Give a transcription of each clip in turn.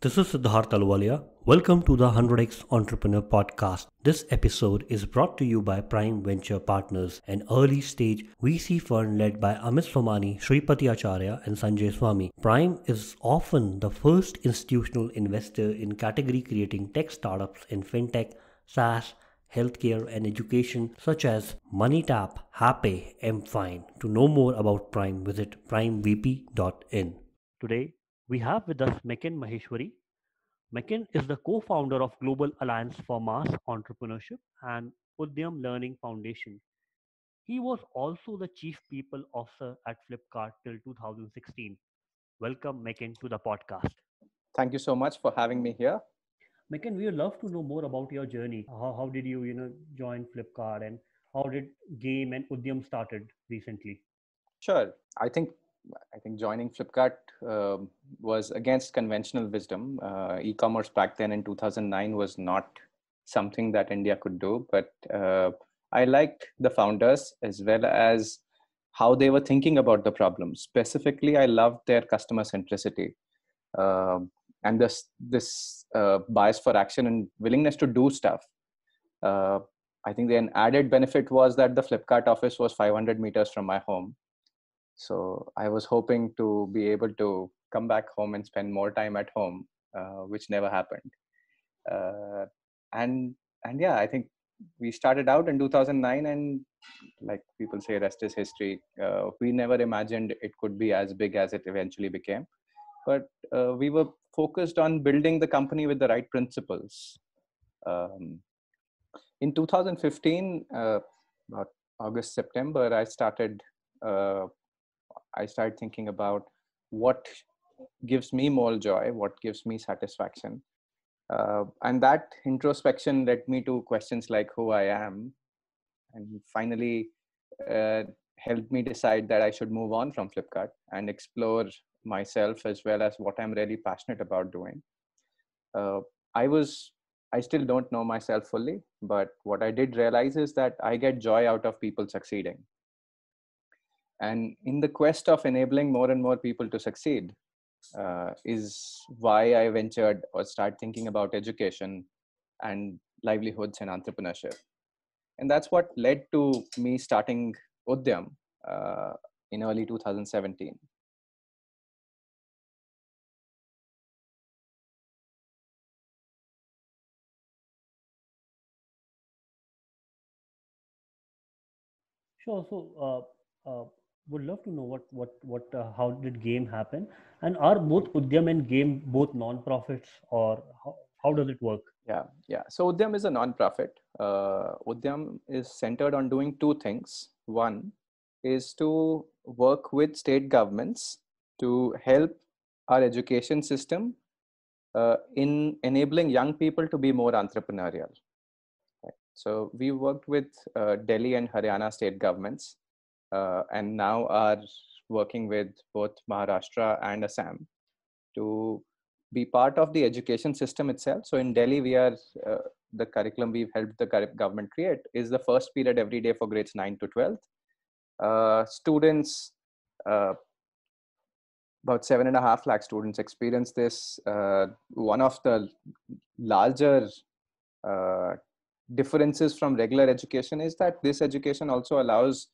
This is Siddharth Alwalia. Welcome to the 100x Entrepreneur Podcast. This episode is brought to you by Prime Venture Partners, an early stage VC firm led by Amit Somani, Sripati Acharya, and Sanjay Swami. Prime is often the first institutional investor in category creating tech startups in fintech, SaaS, healthcare, and education, such as MoneyTap, Happy, MFine. To know more about Prime, visit primevp.in. Today, we have with us Mekin Maheshwari. Mekin is the co-founder of Global Alliance for Mass Entrepreneurship and Udyam Learning Foundation. He was also the chief people officer at Flipkart till 2016. Welcome, Mekin, to the podcast. Thank you so much for having me here. Mekin, we would love to know more about your journey. How, how did you, you know, join Flipkart and how did Game and Udyam started recently? Sure. I think I think joining Flipkart uh, was against conventional wisdom. Uh, e-commerce back then in 2009 was not something that India could do, but uh, I liked the founders as well as how they were thinking about the problem. Specifically, I loved their customer centricity um, and this this uh, bias for action and willingness to do stuff. Uh, I think the added benefit was that the Flipkart office was 500 meters from my home so I was hoping to be able to come back home and spend more time at home, uh, which never happened. Uh, and and yeah, I think we started out in 2009, and like people say, rest is history. Uh, we never imagined it could be as big as it eventually became, but uh, we were focused on building the company with the right principles. Um, in 2015, uh, about August September, I started uh, I start thinking about what gives me more joy, what gives me satisfaction. Uh, and that introspection led me to questions like who I am, and finally uh, helped me decide that I should move on from Flipkart and explore myself as well as what I'm really passionate about doing. Uh, I was, I still don't know myself fully, but what I did realize is that I get joy out of people succeeding and in the quest of enabling more and more people to succeed uh, is why i ventured or start thinking about education and livelihoods and entrepreneurship and that's what led to me starting udyam uh, in early 2017 Sure. So, uh, uh would love to know what what what uh, how did game happen and are both udyam and game both non-profits or how, how does it work yeah yeah so udyam is a non-profit uh, udyam is centered on doing two things one is to work with state governments to help our education system uh, in enabling young people to be more entrepreneurial right. so we worked with uh, delhi and haryana state governments uh, and now are working with both Maharashtra and Assam to be part of the education system itself. So in Delhi, we are uh, the curriculum we've helped the government create is the first period every day for grades 9 to 12. Uh, students, uh, about seven and a half lakh students experience this. Uh, one of the larger uh, differences from regular education is that this education also allows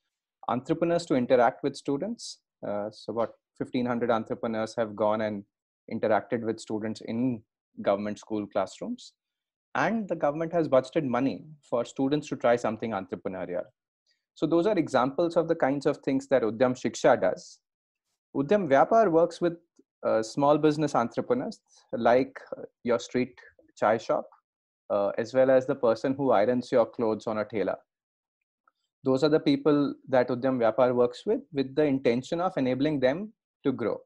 entrepreneurs to interact with students. Uh, so about 1500 entrepreneurs have gone and interacted with students in government school classrooms. And the government has budgeted money for students to try something entrepreneurial. So those are examples of the kinds of things that Udyam Shiksha does. Udyam Vyapar works with uh, small business entrepreneurs like uh, your street chai shop, uh, as well as the person who irons your clothes on a tailor those are the people that Udyam Vyapar works with, with the intention of enabling them to grow.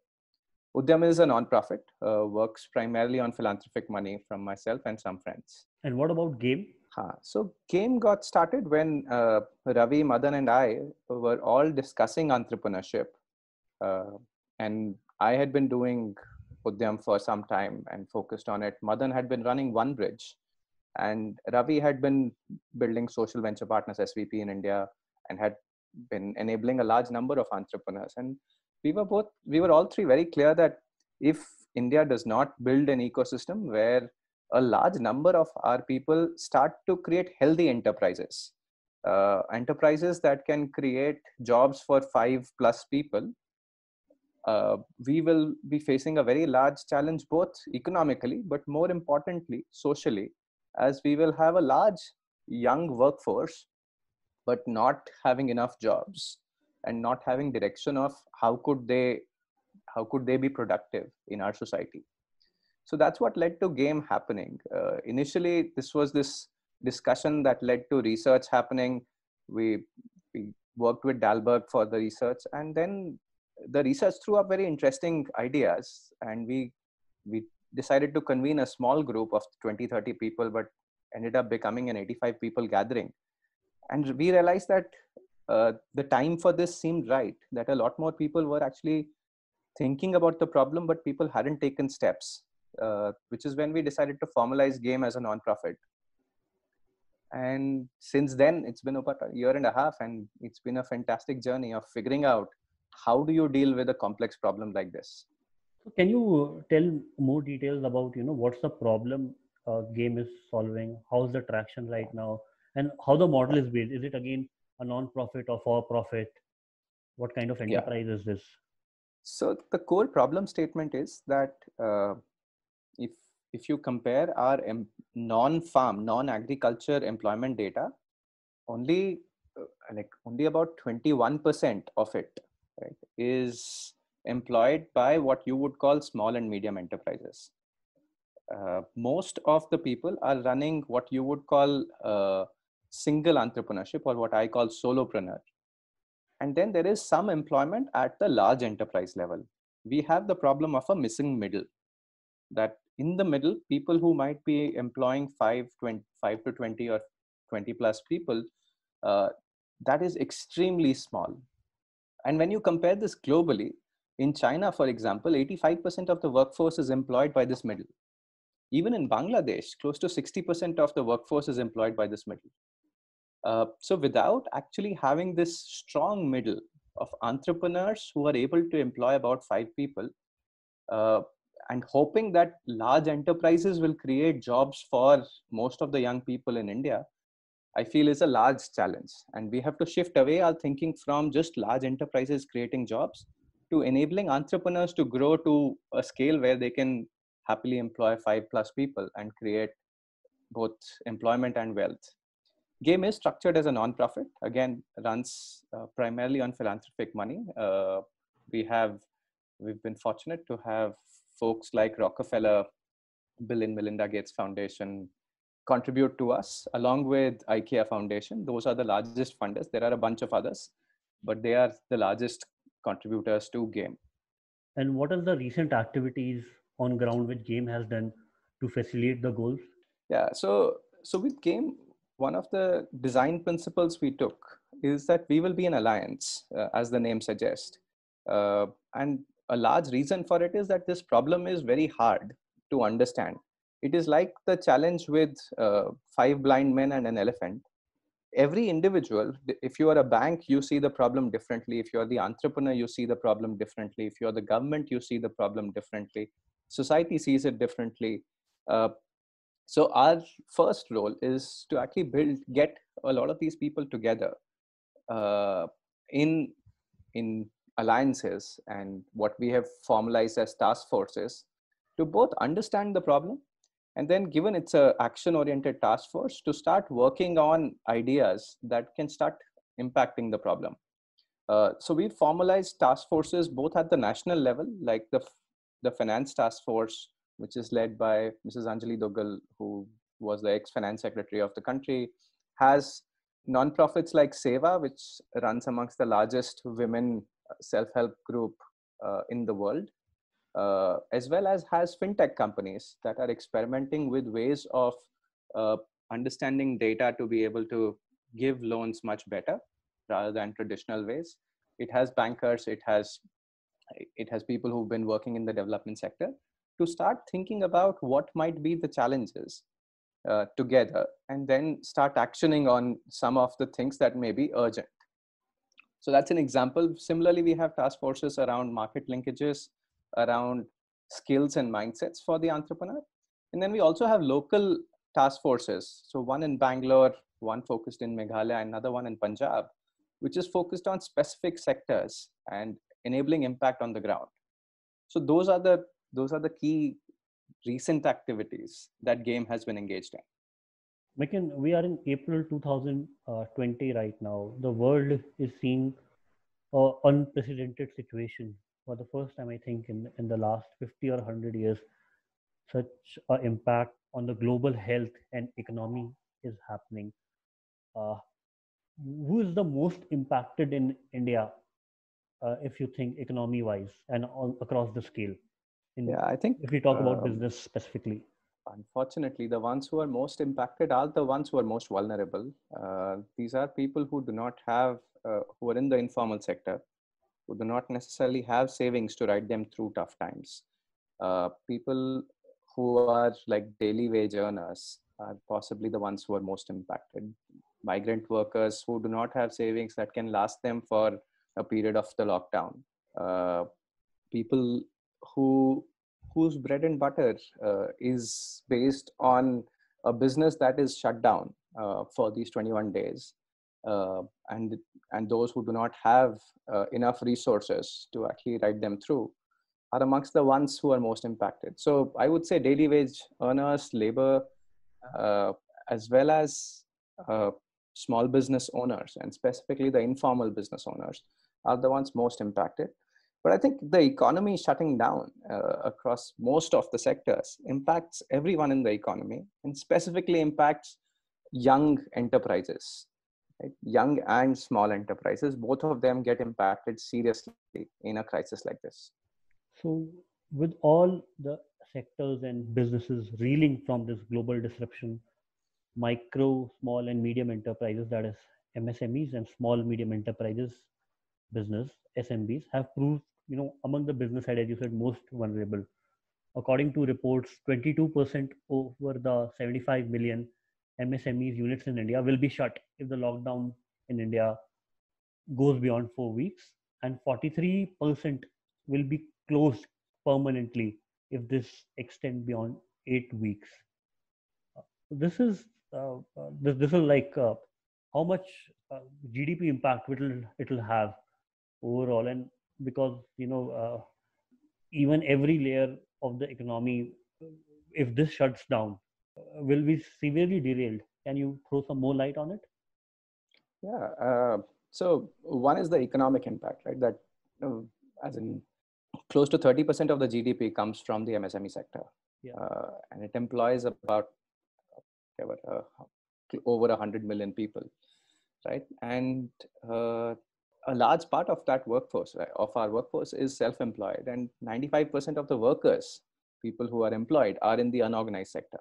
Udyam is a nonprofit, uh, works primarily on philanthropic money from myself and some friends. And what about game? Huh. So, game got started when uh, Ravi, Madan, and I were all discussing entrepreneurship. Uh, and I had been doing Udyam for some time and focused on it. Madan had been running One Bridge, and Ravi had been building social venture partners, SVP in India, and had been enabling a large number of entrepreneurs. And we were both, we were all three very clear that if India does not build an ecosystem where a large number of our people start to create healthy enterprises, uh, enterprises that can create jobs for five plus people, uh, we will be facing a very large challenge both economically but more importantly socially as we will have a large young workforce, but not having enough jobs and not having direction of how could they how could they be productive in our society so that's what led to game happening uh, initially this was this discussion that led to research happening we, we worked with dalberg for the research and then the research threw up very interesting ideas and we we decided to convene a small group of 20 30 people but ended up becoming an 85 people gathering and we realized that uh, the time for this seemed right that a lot more people were actually thinking about the problem but people hadn't taken steps uh, which is when we decided to formalize game as a nonprofit and since then it's been about a year and a half and it's been a fantastic journey of figuring out how do you deal with a complex problem like this can you tell more details about you know what's the problem uh, game is solving? How's the traction right now, and how the model is built? Is it again a non-profit or for-profit? What kind of enterprise yeah. is this? So the core problem statement is that uh, if if you compare our em- non-farm, non-agriculture employment data, only uh, like only about 21% of it right, is employed by what you would call small and medium enterprises. Uh, most of the people are running what you would call uh, single entrepreneurship or what I call solopreneur. And then there is some employment at the large enterprise level. We have the problem of a missing middle that in the middle, people who might be employing 5, 20, 5 to 20 or 20 plus people, uh, that is extremely small. And when you compare this globally, in China, for example, 85% of the workforce is employed by this middle. Even in Bangladesh, close to 60% of the workforce is employed by this middle. Uh, so without actually having this strong middle of entrepreneurs who are able to employ about five people uh, and hoping that large enterprises will create jobs for most of the young people in India, I feel is a large challenge. And we have to shift away our thinking from just large enterprises creating jobs to enabling entrepreneurs to grow to a scale where they can happily employ five plus people and create both employment and wealth. Game is structured as a nonprofit. Again, runs uh, primarily on philanthropic money. Uh, we have we've been fortunate to have folks like Rockefeller, Bill and Melinda Gates Foundation contribute to us, along with IKEA Foundation. Those are the largest funders. There are a bunch of others, but they are the largest contributors to game and what are the recent activities on ground which game has done to facilitate the goals yeah so so with game one of the design principles we took is that we will be an alliance uh, as the name suggests uh, and a large reason for it is that this problem is very hard to understand it is like the challenge with uh, five blind men and an elephant every individual if you are a bank you see the problem differently if you are the entrepreneur you see the problem differently if you are the government you see the problem differently society sees it differently uh, so our first role is to actually build get a lot of these people together uh, in in alliances and what we have formalized as task forces to both understand the problem and then given it's a action oriented task force to start working on ideas that can start impacting the problem uh, so we formalize task forces both at the national level like the the finance task force which is led by mrs anjali dogal who was the ex finance secretary of the country has nonprofits like seva which runs amongst the largest women uh, self help group uh, in the world uh, as well as has fintech companies that are experimenting with ways of uh, understanding data to be able to give loans much better rather than traditional ways it has bankers it has it has people who've been working in the development sector to start thinking about what might be the challenges uh, together and then start actioning on some of the things that may be urgent so that's an example similarly we have task forces around market linkages around skills and mindsets for the entrepreneur. And then we also have local task forces. So one in Bangalore, one focused in Meghalaya, another one in Punjab, which is focused on specific sectors and enabling impact on the ground. So those are the those are the key recent activities that game has been engaged in. Mekin, we are in April 2020 right now. The world is seeing an unprecedented situation for the first time, I think, in, in the last 50 or 100 years, such an impact on the global health and economy is happening. Uh, who is the most impacted in India, uh, if you think economy wise and all across the scale? In, yeah, I think if we talk about um, business specifically. Unfortunately, the ones who are most impacted are the ones who are most vulnerable. Uh, these are people who do not have, uh, who are in the informal sector who do not necessarily have savings to ride them through tough times. Uh, people who are like daily wage earners are possibly the ones who are most impacted. Migrant workers who do not have savings that can last them for a period of the lockdown. Uh, people who whose bread and butter uh, is based on a business that is shut down uh, for these 21 days uh, and and those who do not have uh, enough resources to actually write them through are amongst the ones who are most impacted. So I would say daily wage earners, labor, uh, as well as uh, small business owners, and specifically the informal business owners, are the ones most impacted. But I think the economy shutting down uh, across most of the sectors impacts everyone in the economy and specifically impacts young enterprises Young and small enterprises, both of them get impacted seriously in a crisis like this. So, with all the sectors and businesses reeling from this global disruption, micro, small, and medium enterprises, that is MSMEs and small medium enterprises business SMBs have proved, you know, among the business side, as you said, most vulnerable. According to reports, 22% over the 75 million MSMEs units in India will be shut if the lockdown in India goes beyond four weeks, and 43% will be closed permanently if this extend beyond eight weeks. This is uh, uh this, this is like uh, how much uh, GDP impact it'll it'll have overall, and because you know uh, even every layer of the economy, if this shuts down, will be severely derailed. Can you throw some more light on it? Yeah. Uh, so one is the economic impact, right? That you know, as in close to 30% of the GDP comes from the MSME sector. Yeah. Uh, and it employs about whatever, uh, over 100 million people, right? And uh, a large part of that workforce, right, of our workforce, is self employed. And 95% of the workers, people who are employed, are in the unorganized sector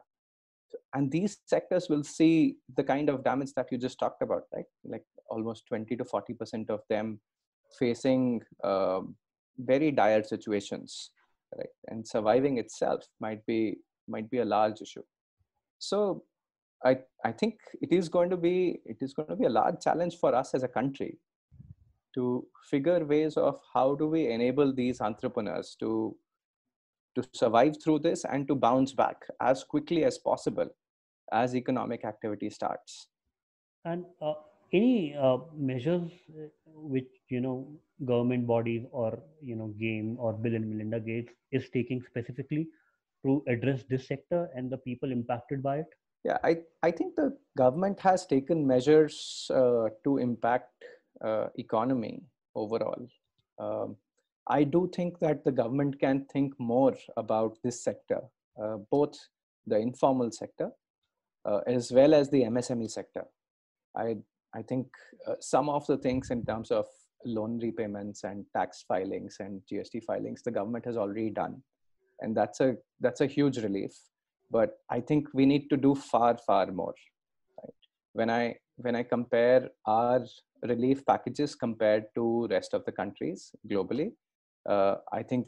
and these sectors will see the kind of damage that you just talked about right like almost 20 to 40 percent of them facing um, very dire situations right and surviving itself might be might be a large issue so i i think it is going to be it is going to be a large challenge for us as a country to figure ways of how do we enable these entrepreneurs to to survive through this and to bounce back as quickly as possible as economic activity starts. And uh, any uh, measures uh, which you know government bodies or you know Game or Bill and Melinda Gates is taking specifically to address this sector and the people impacted by it? Yeah, I, I think the government has taken measures uh, to impact uh, economy overall. Um, I do think that the government can think more about this sector, uh, both the informal sector uh, as well as the MSME sector. I, I think uh, some of the things in terms of loan repayments and tax filings and GST filings, the government has already done. And that's a, that's a huge relief. But I think we need to do far, far more. Right? When, I, when I compare our relief packages compared to rest of the countries globally, uh, I think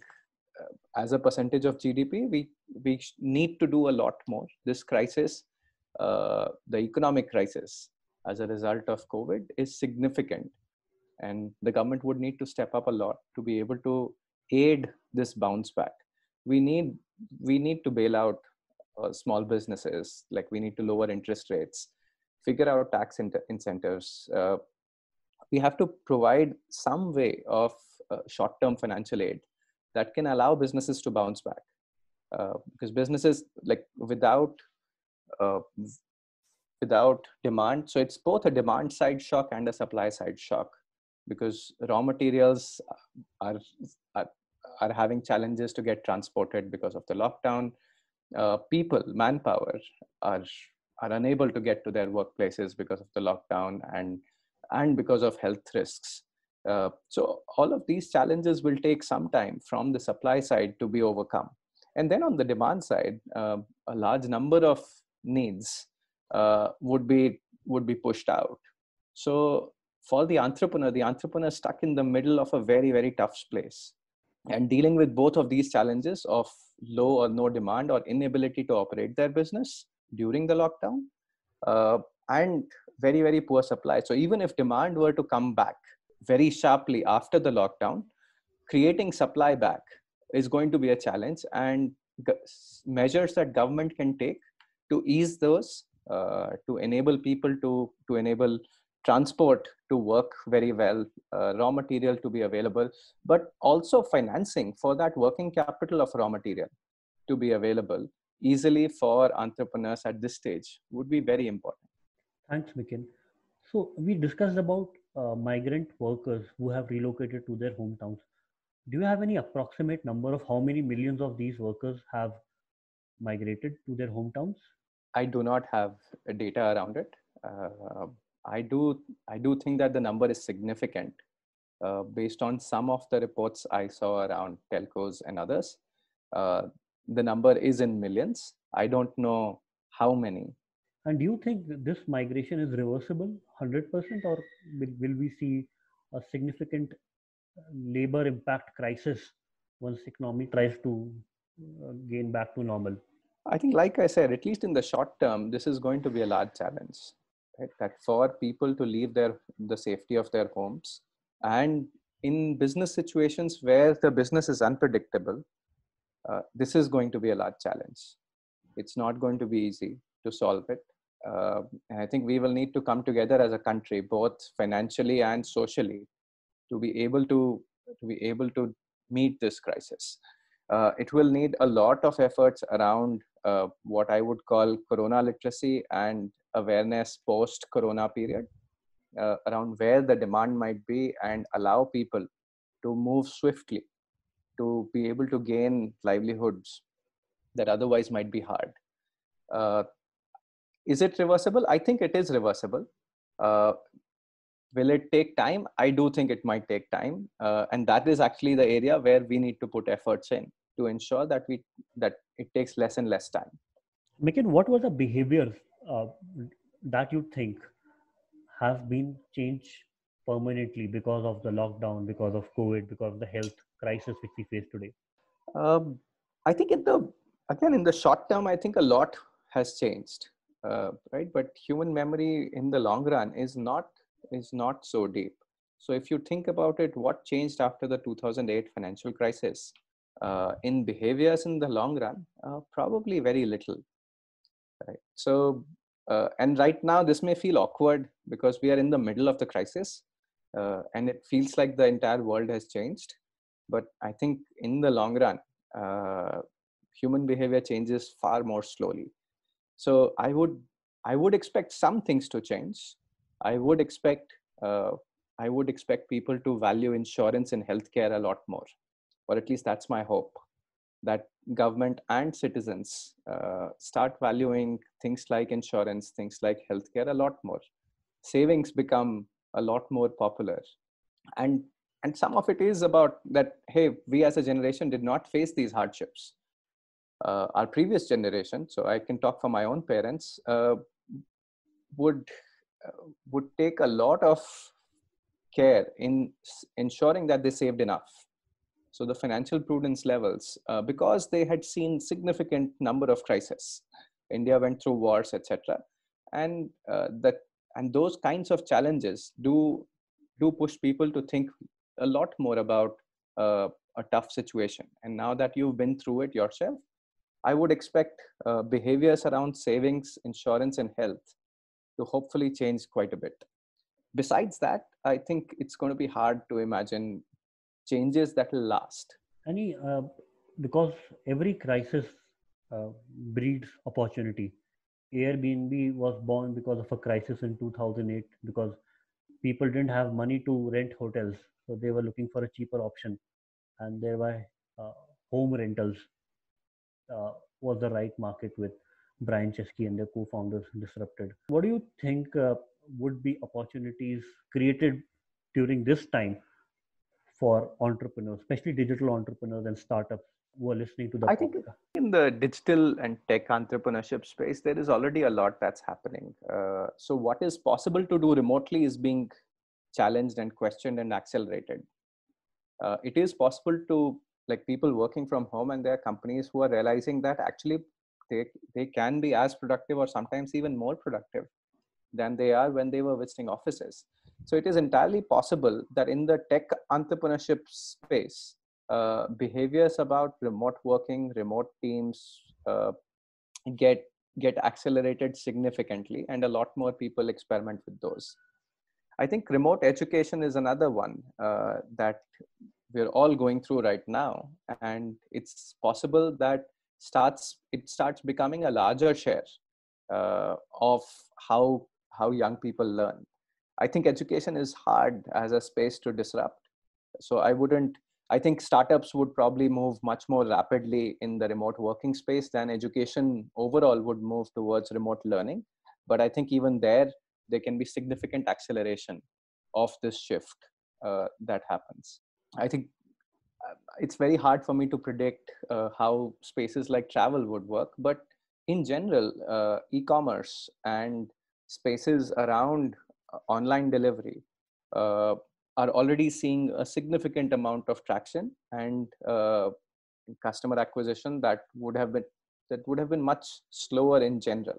uh, as a percentage of GDP, we we need to do a lot more. This crisis, uh, the economic crisis as a result of COVID, is significant, and the government would need to step up a lot to be able to aid this bounce back. We need we need to bail out uh, small businesses. Like we need to lower interest rates, figure out tax in- incentives. Uh, we have to provide some way of uh, short term financial aid that can allow businesses to bounce back uh, because businesses like without uh, without demand so it's both a demand side shock and a supply side shock because raw materials are are, are having challenges to get transported because of the lockdown uh, people manpower are are unable to get to their workplaces because of the lockdown and and because of health risks uh, so all of these challenges will take some time from the supply side to be overcome. And then on the demand side, uh, a large number of needs uh, would be would be pushed out. So for the entrepreneur, the entrepreneur stuck in the middle of a very very tough place, and dealing with both of these challenges of low or no demand or inability to operate their business during the lockdown, uh, and very very poor supply. So even if demand were to come back, very sharply after the lockdown, creating supply back is going to be a challenge and measures that government can take to ease those uh, to enable people to to enable transport to work very well uh, raw material to be available but also financing for that working capital of raw material to be available easily for entrepreneurs at this stage would be very important thanks mikin so we discussed about uh, migrant workers who have relocated to their hometowns. Do you have any approximate number of how many millions of these workers have migrated to their hometowns? I do not have data around it. Uh, I do I do think that the number is significant uh, based on some of the reports I saw around telcos and others. Uh, the number is in millions. I don't know how many and do you think this migration is reversible 100% or will, will we see a significant uh, labor impact crisis once economy tries to uh, gain back to normal? I think, like I said, at least in the short term, this is going to be a large challenge. Right? That for people to leave their the safety of their homes, and in business situations where the business is unpredictable, uh, this is going to be a large challenge. It's not going to be easy to solve it uh, and I think we will need to come together as a country, both financially and socially, to be able to to be able to meet this crisis. Uh, it will need a lot of efforts around uh, what I would call corona literacy and awareness post corona period uh, around where the demand might be and allow people to move swiftly to be able to gain livelihoods that otherwise might be hard. Uh, is it reversible? I think it is reversible. Uh, will it take time? I do think it might take time. Uh, and that is actually the area where we need to put efforts in to ensure that we that it takes less and less time. Mikin, what were the behaviors uh, that you think have been changed permanently because of the lockdown, because of COVID, because of the health crisis which we face today? Um, I think in the again in the short term, I think a lot has changed uh, right but human memory in the long run is not is not so deep so if you think about it what changed after the 2008 financial crisis uh, in behaviors in the long run uh, probably very little right so uh, and right now this may feel awkward because we are in the middle of the crisis uh, and it feels like the entire world has changed but i think in the long run uh, human behavior changes far more slowly so i would i would expect some things to change i would expect uh, i would expect people to value insurance and healthcare a lot more or at least that's my hope that government and citizens uh, start valuing things like insurance things like healthcare a lot more savings become a lot more popular and and some of it is about that hey we as a generation did not face these hardships uh, our previous generation, so I can talk for my own parents, uh, would uh, would take a lot of care in ensuring that they saved enough. So the financial prudence levels, uh, because they had seen significant number of crises. India went through wars, etc., and uh, that and those kinds of challenges do do push people to think a lot more about uh, a tough situation. And now that you've been through it yourself, I would expect uh, behaviors around savings, insurance, and health to hopefully change quite a bit. Besides that, I think it's going to be hard to imagine changes that will last. Any, uh, because every crisis uh, breeds opportunity. Airbnb was born because of a crisis in 2008 because people didn't have money to rent hotels, so they were looking for a cheaper option, and thereby uh, home rentals uh, was the right market with Brian Chesky and their co-founders disrupted. What do you think uh, would be opportunities created during this time for entrepreneurs, especially digital entrepreneurs and startups who are listening to the I podcast? think in the digital and tech entrepreneurship space, there is already a lot that's happening. Uh, so what is possible to do remotely is being challenged and questioned and accelerated. Uh, it is possible to like people working from home and there are companies who are realizing that actually they, they can be as productive or sometimes even more productive than they are when they were visiting offices. So it is entirely possible that in the tech entrepreneurship space, uh, behaviors about remote working, remote teams uh, get get accelerated significantly, and a lot more people experiment with those. I think remote education is another one uh, that we're all going through right now and it's possible that starts it starts becoming a larger share uh, of how how young people learn i think education is hard as a space to disrupt so i wouldn't i think startups would probably move much more rapidly in the remote working space than education overall would move towards remote learning but i think even there there can be significant acceleration of this shift uh, that happens I think uh, it's very hard for me to predict uh, how spaces like travel would work, but in general, uh, e-commerce and spaces around uh, online delivery uh, are already seeing a significant amount of traction and uh, customer acquisition that would have been that would have been much slower in general.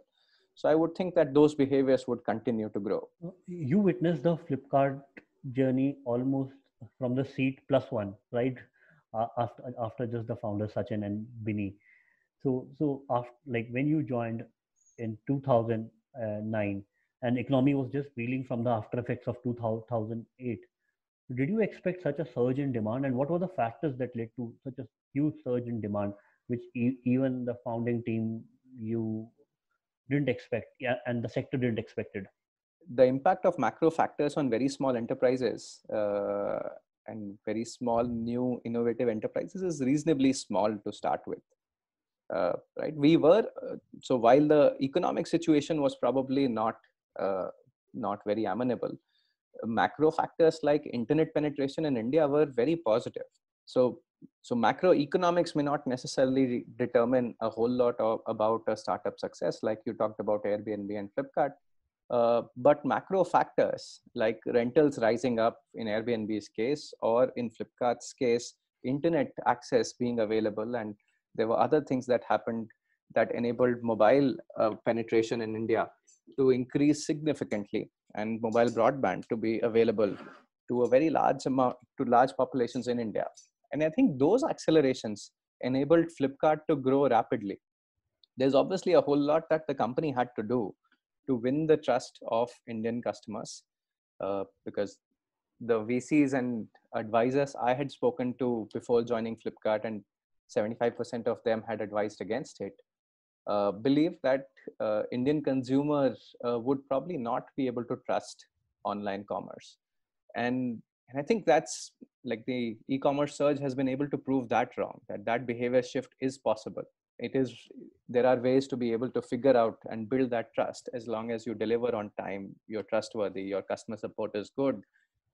So I would think that those behaviors would continue to grow. You witnessed the Flipkart journey almost from the seat plus one, right? Uh, after after just the founder Sachin and Bini. So so after like when you joined in 2009 uh, and economy was just reeling from the after effects of 2008 did you expect such a surge in demand and what were the factors that led to such a huge surge in demand which e- even the founding team you didn't expect yeah, and the sector didn't expect it the impact of macro factors on very small enterprises uh, and very small new innovative enterprises is reasonably small to start with uh, right we were uh, so while the economic situation was probably not uh, not very amenable macro factors like internet penetration in india were very positive so so macroeconomics may not necessarily determine a whole lot of, about a startup success like you talked about airbnb and flipkart uh, but macro factors like rentals rising up in Airbnb's case or in Flipkart's case, internet access being available, and there were other things that happened that enabled mobile uh, penetration in India to increase significantly and mobile broadband to be available to a very large amount to large populations in India. And I think those accelerations enabled Flipkart to grow rapidly. There's obviously a whole lot that the company had to do to win the trust of Indian customers uh, because the VCs and advisors I had spoken to before joining Flipkart and 75% of them had advised against it. Uh, believe that uh, Indian consumers uh, would probably not be able to trust online commerce, and and I think that's like the e-commerce surge has been able to prove that wrong. That that behavior shift is possible it is there are ways to be able to figure out and build that trust as long as you deliver on time you're trustworthy your customer support is good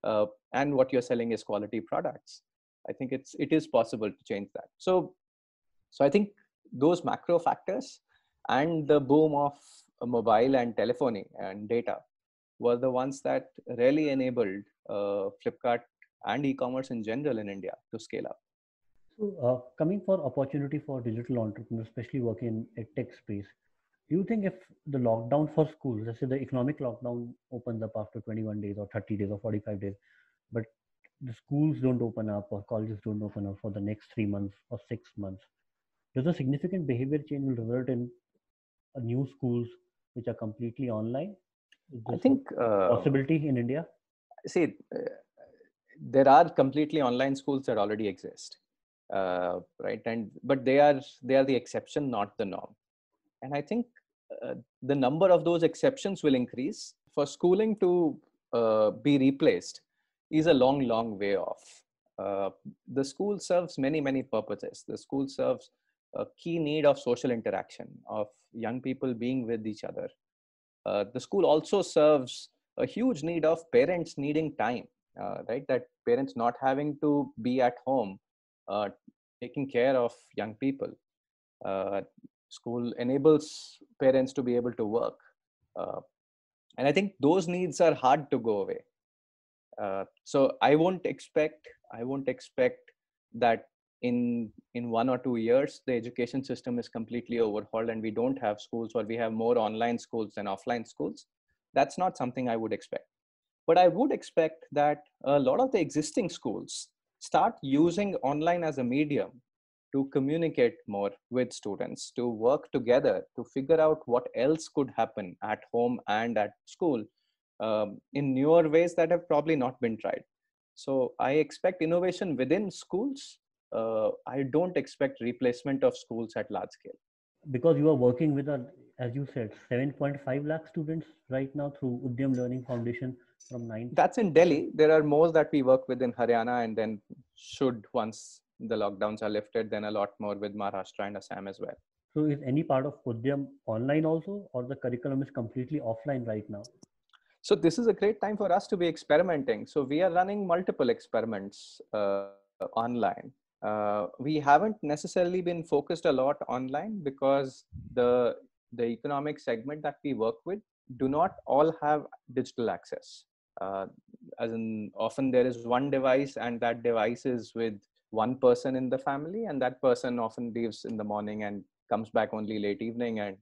uh, and what you're selling is quality products i think it's it is possible to change that so so i think those macro factors and the boom of mobile and telephony and data were the ones that really enabled uh, flipkart and e-commerce in general in india to scale up so uh, coming for opportunity for digital entrepreneurs, especially working in tech space, do you think if the lockdown for schools, let's say the economic lockdown opens up after 21 days or 30 days or 45 days, but the schools don't open up or colleges don't open up for the next three months or six months, does a significant behavior change will result in new schools which are completely online? I think uh, possibility in India. See, uh, there are completely online schools that already exist uh, right and but they are they are the exception not the norm and i think uh, the number of those exceptions will increase for schooling to uh, be replaced is a long long way off uh, the school serves many many purposes the school serves a key need of social interaction of young people being with each other uh, the school also serves a huge need of parents needing time uh, right that parents not having to be at home uh, taking care of young people. Uh, school enables parents to be able to work. Uh, and I think those needs are hard to go away. Uh, so I won't expect I won't expect that in in one or two years the education system is completely overhauled and we don't have schools or we have more online schools than offline schools. That's not something I would expect. But I would expect that a lot of the existing schools start using online as a medium to communicate more with students, to work together, to figure out what else could happen at home and at school um, in newer ways that have probably not been tried. So I expect innovation within schools. Uh, I don't expect replacement of schools at large scale. Because you are working with, a, uh, as you said, 7.5 lakh students right now through Udyam Learning Foundation from 9 that's in delhi there are more that we work with in haryana and then should once the lockdowns are lifted then a lot more with maharashtra and assam as well so is any part of Udyam online also, or the curriculum is completely offline right now? So this is a great time for us to be experimenting. So we are running multiple experiments uh, online. Uh, we haven't necessarily been focused a lot online because the the economic segment that we work with do not all have digital access. Uh, as in, often there is one device, and that device is with one person in the family, and that person often leaves in the morning and comes back only late evening, and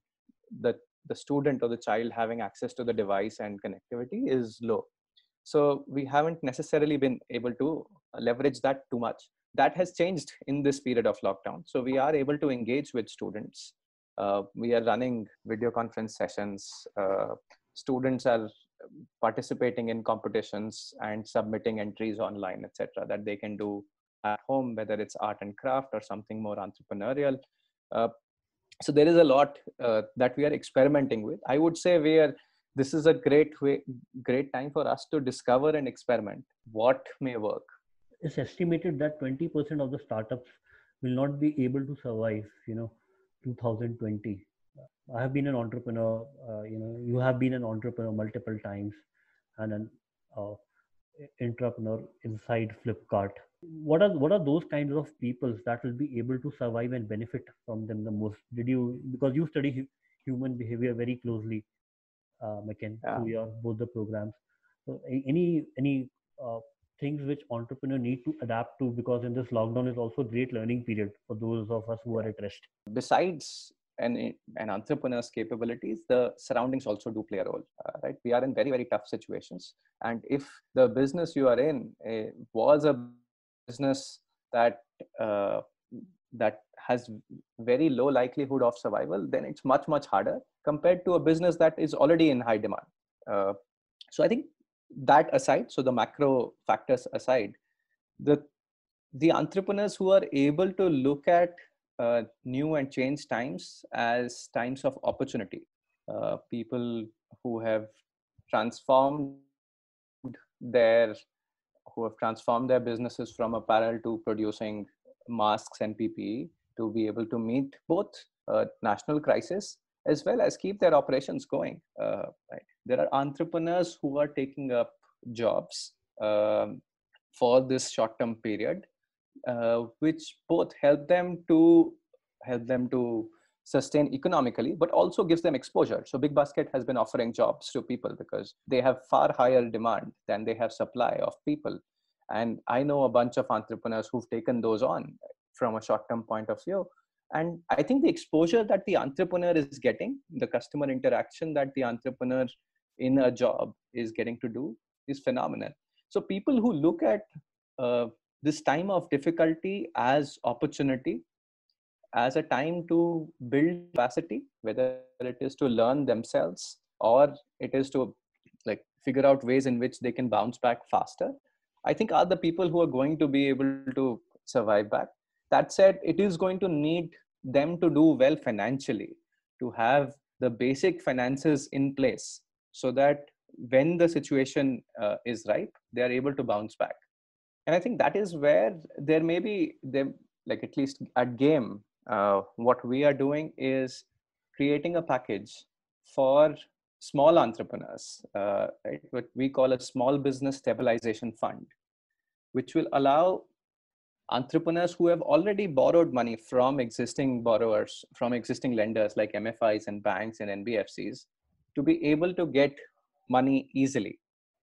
the the student or the child having access to the device and connectivity is low. So we haven't necessarily been able to leverage that too much. That has changed in this period of lockdown. So we are able to engage with students uh, we are running video conference sessions. Uh, students are participating in competitions and submitting entries online, etc., that they can do at home, whether it's art and craft or something more entrepreneurial. Uh, so there is a lot uh, that we are experimenting with. I would say we are. This is a great way, great time for us to discover and experiment what may work. It's estimated that 20% of the startups will not be able to survive. You know, 2020 i have been an entrepreneur uh, you know you have been an entrepreneur multiple times and an uh, entrepreneur inside flipkart what are what are those kinds of people that will be able to survive and benefit from them the most did you because you study hu- human behavior very closely uh, McKen, yeah. through your both the programs so any any uh, things which entrepreneur need to adapt to because in this lockdown is also a great learning period for those of us who are at risk besides an, an entrepreneur's capabilities the surroundings also do play a role uh, right we are in very very tough situations and if the business you are in uh, was a business that uh, that has very low likelihood of survival then it's much much harder compared to a business that is already in high demand uh, so i think that aside, so the macro factors aside, the the entrepreneurs who are able to look at uh, new and changed times as times of opportunity, uh, people who have transformed their who have transformed their businesses from apparel to producing masks and PPE to be able to meet both uh, national crisis as well as keep their operations going. Uh, right there are entrepreneurs who are taking up jobs um, for this short-term period, uh, which both help them to help them to sustain economically, but also gives them exposure. So Big Basket has been offering jobs to people because they have far higher demand than they have supply of people. And I know a bunch of entrepreneurs who've taken those on from a short-term point of view. And I think the exposure that the entrepreneur is getting, the customer interaction that the entrepreneur in a job is getting to do is phenomenal. So people who look at uh, this time of difficulty as opportunity, as a time to build capacity, whether it is to learn themselves or it is to like figure out ways in which they can bounce back faster, I think are the people who are going to be able to survive back. That said, it is going to need them to do well financially, to have the basic finances in place so that when the situation uh, is ripe they are able to bounce back and i think that is where there may be there like at least at game uh, what we are doing is creating a package for small entrepreneurs uh, right what we call a small business stabilization fund which will allow entrepreneurs who have already borrowed money from existing borrowers from existing lenders like mfis and banks and nbfcs to be able to get money easily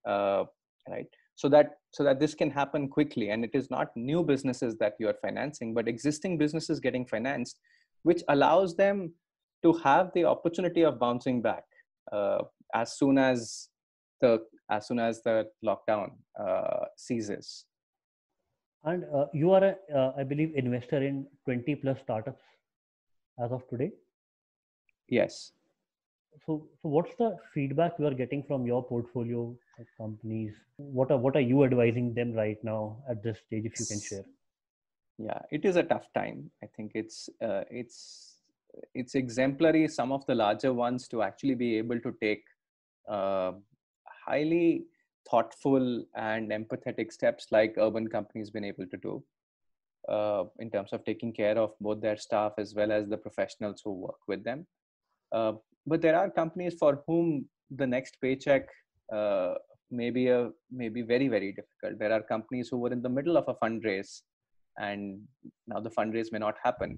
uh, right so that so that this can happen quickly and it is not new businesses that you are financing but existing businesses getting financed which allows them to have the opportunity of bouncing back uh, as soon as the as soon as the lockdown uh, ceases and uh, you are uh, I believe investor in 20 plus startups as of today yes so, so what's the feedback you are getting from your portfolio companies? What are what are you advising them right now at this stage, if you can share? Yeah, it is a tough time. I think it's uh, it's it's exemplary some of the larger ones to actually be able to take uh, highly thoughtful and empathetic steps like urban companies been able to do uh, in terms of taking care of both their staff as well as the professionals who work with them uh, but there are companies for whom the next paycheck uh, may be a may be very very difficult there are companies who were in the middle of a fundraise and now the fundraise may not happen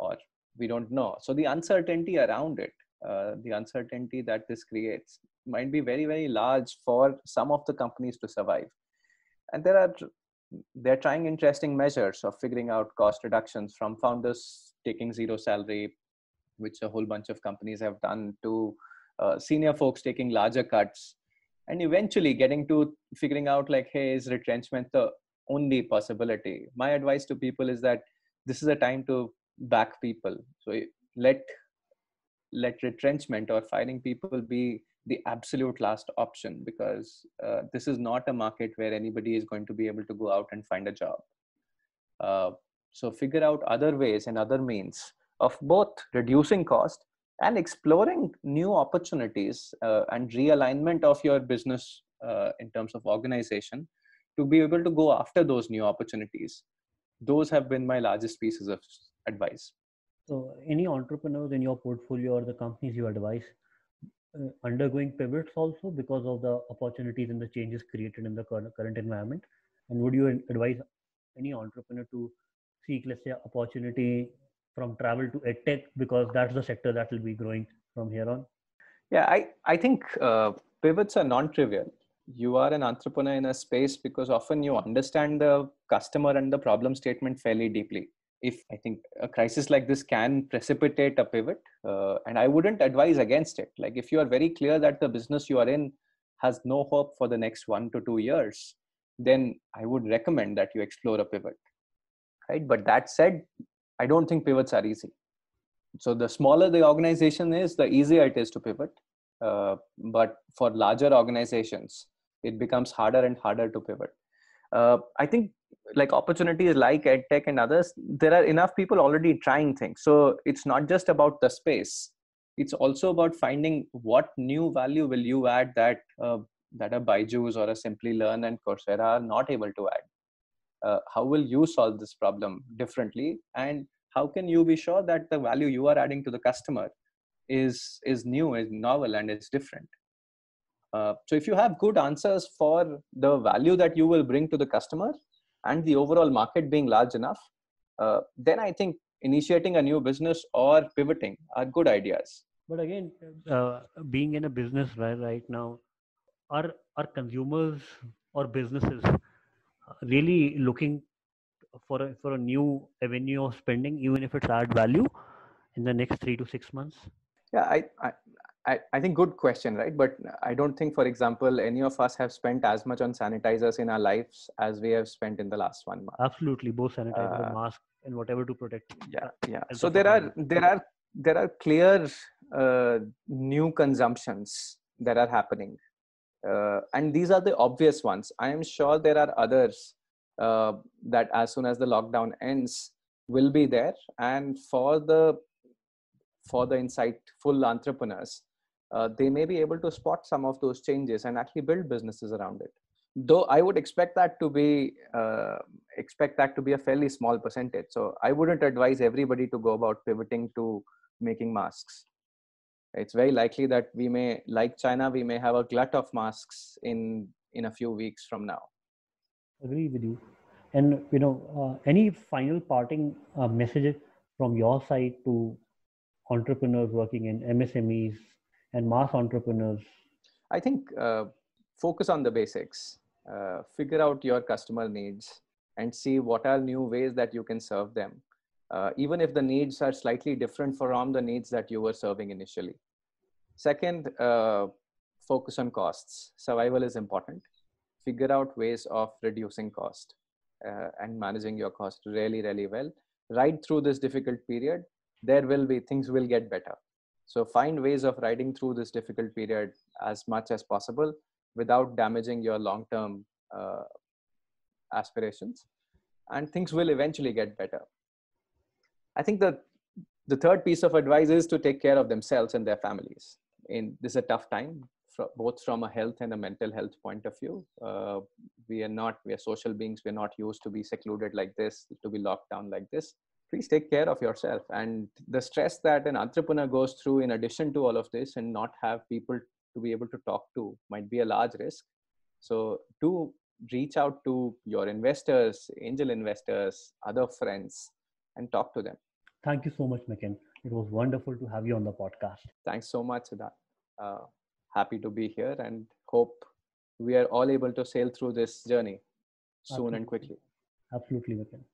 or we don't know so the uncertainty around it uh, the uncertainty that this creates might be very very large for some of the companies to survive and there are they're trying interesting measures of figuring out cost reductions from founders taking zero salary which a whole bunch of companies have done to uh, senior folks taking larger cuts and eventually getting to figuring out like hey is retrenchment the only possibility my advice to people is that this is a time to back people so let let retrenchment or firing people be the absolute last option because uh, this is not a market where anybody is going to be able to go out and find a job uh, so figure out other ways and other means of both reducing cost and exploring new opportunities uh, and realignment of your business uh, in terms of organization to be able to go after those new opportunities those have been my largest pieces of advice so any entrepreneurs in your portfolio or the companies you advise uh, undergoing pivots also because of the opportunities and the changes created in the current environment and would you advise any entrepreneur to seek let's say opportunity from travel to edtech because that's the sector that will be growing from here on? Yeah, I, I think uh, pivots are non trivial. You are an entrepreneur in a space because often you understand the customer and the problem statement fairly deeply. If I think a crisis like this can precipitate a pivot, uh, and I wouldn't advise against it. Like, if you are very clear that the business you are in has no hope for the next one to two years, then I would recommend that you explore a pivot. Right. But that said, I don't think pivots are easy. So the smaller the organization is, the easier it is to pivot. Uh, but for larger organizations, it becomes harder and harder to pivot. Uh, I think like opportunities like edtech and others, there are enough people already trying things. So it's not just about the space. It's also about finding what new value will you add that uh, that a Byju's or a Simply Learn and Coursera are not able to add uh, how will you solve this problem differently and how can you be sure that the value you are adding to the customer is is new is novel and is different uh, so if you have good answers for the value that you will bring to the customer and the overall market being large enough uh, then i think initiating a new business or pivoting are good ideas but again uh, being in a business right, right now are are consumers or businesses really looking for a, for a new avenue of spending, even if it's add value in the next three to six months? Yeah, I, I, I, I think good question, right? But I don't think, for example, any of us have spent as much on sanitizers in our lives as we have spent in the last one month. Absolutely, both sanitizer, uh, mask, and whatever to protect. Yeah, yeah. So there are there are there are clear uh, new consumptions that are happening uh, and these are the obvious ones i am sure there are others uh, that as soon as the lockdown ends will be there and for the for the insightful entrepreneurs uh, they may be able to spot some of those changes and actually build businesses around it though i would expect that to be uh, expect that to be a fairly small percentage so i wouldn't advise everybody to go about pivoting to making masks it's very likely that we may like china we may have a glut of masks in in a few weeks from now agree with you and you know uh, any final parting uh, message from your side to entrepreneurs working in msmes and mass entrepreneurs i think uh, focus on the basics uh, figure out your customer needs and see what are new ways that you can serve them uh, even if the needs are slightly different from the needs that you were serving initially. Second, uh, focus on costs. Survival is important. Figure out ways of reducing cost uh, and managing your cost really, really well. Right through this difficult period, there will be things will get better. So find ways of riding through this difficult period as much as possible without damaging your long-term uh, aspirations and things will eventually get better I think the the third piece of advice is to take care of themselves and their families. In this is a tough time, both from a health and a mental health point of view. Uh, we are not we are social beings. We're not used to be secluded like this, to be locked down like this. Please take care of yourself and the stress that an entrepreneur goes through in addition to all of this, and not have people to be able to talk to might be a large risk. So do reach out to your investors, angel investors, other friends, and talk to them. Thank you so much, McKen. It was wonderful to have you on the podcast. Thanks so much, Siddharth. Uh, happy to be here and hope we are all able to sail through this journey soon Absolutely. and quickly. Absolutely, McKen.